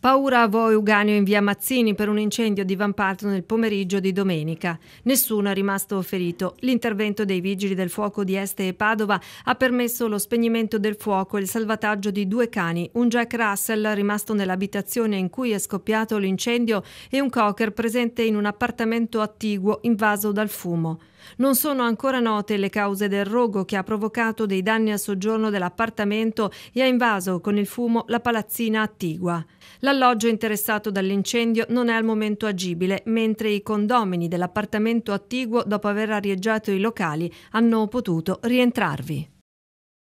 Paura a voi Uganio in via Mazzini per un incendio divampato nel pomeriggio di domenica. Nessuno è rimasto ferito. L'intervento dei vigili del fuoco di Este e Padova ha permesso lo spegnimento del fuoco e il salvataggio di due cani, un Jack Russell rimasto nell'abitazione in cui è scoppiato l'incendio e un cocker presente in un appartamento attiguo invaso dal fumo. Non sono ancora note le cause del rogo che ha provocato dei danni al soggiorno dell'appartamento e ha invaso con il fumo la palazzina attigua. La L'alloggio interessato dall'incendio non è al momento agibile, mentre i condomini dell'appartamento attiguo, dopo aver arieggiato i locali, hanno potuto rientrarvi.